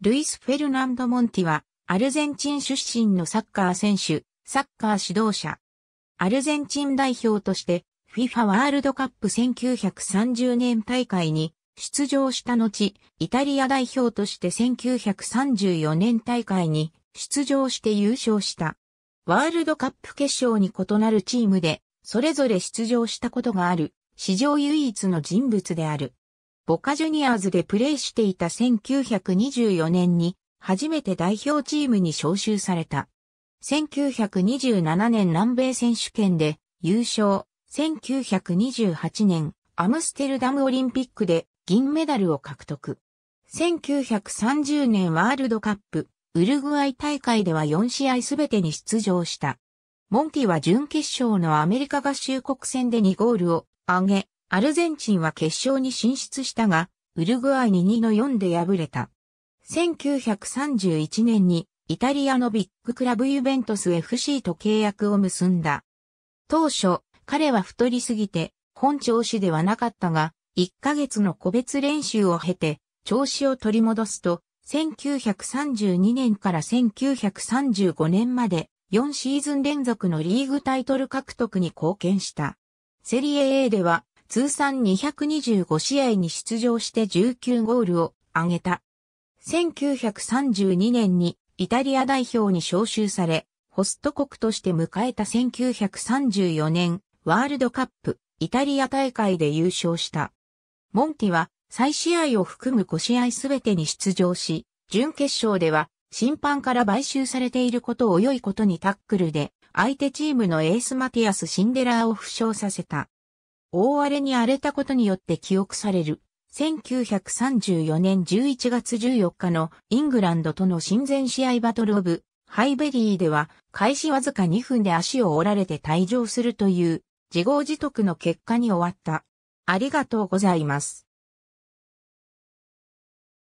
ルイス・フェルナンド・モンティは、アルゼンチン出身のサッカー選手、サッカー指導者。アルゼンチン代表として、FIFA ワールドカップ1930年大会に出場した後、イタリア代表として1934年大会に出場して優勝した。ワールドカップ決勝に異なるチームで、それぞれ出場したことがある、史上唯一の人物である。ボカジュニアーズでプレーしていた1924年に初めて代表チームに招集された。1927年南米選手権で優勝、1928年アムステルダムオリンピックで銀メダルを獲得。1930年ワールドカップ、ウルグアイ大会では4試合すべてに出場した。モンティは準決勝のアメリカ合衆国戦で2ゴールを挙げ、アルゼンチンは決勝に進出したが、ウルグアイに2の4で敗れた。1931年にイタリアのビッグクラブユベントス FC と契約を結んだ。当初、彼は太りすぎて、本調子ではなかったが、1ヶ月の個別練習を経て、調子を取り戻すと、1932年から1935年まで4シーズン連続のリーグタイトル獲得に貢献した。セリエ A では通算225試合に出場して19ゴールを挙げた。1932年にイタリア代表に招集され、ホスト国として迎えた1934年ワールドカップイタリア大会で優勝した。モンティは再試合を含む5試合すべてに出場し、準決勝では審判から買収されていることを良いことにタックルで相手チームのエースマティアス・シンデラーを負傷させた。大荒れに荒れたことによって記憶される。1934年11月14日のイングランドとの親善試合バトルオブハイベリーでは開始わずか2分で足を折られて退場するという自業自得の結果に終わった。ありがとうございます。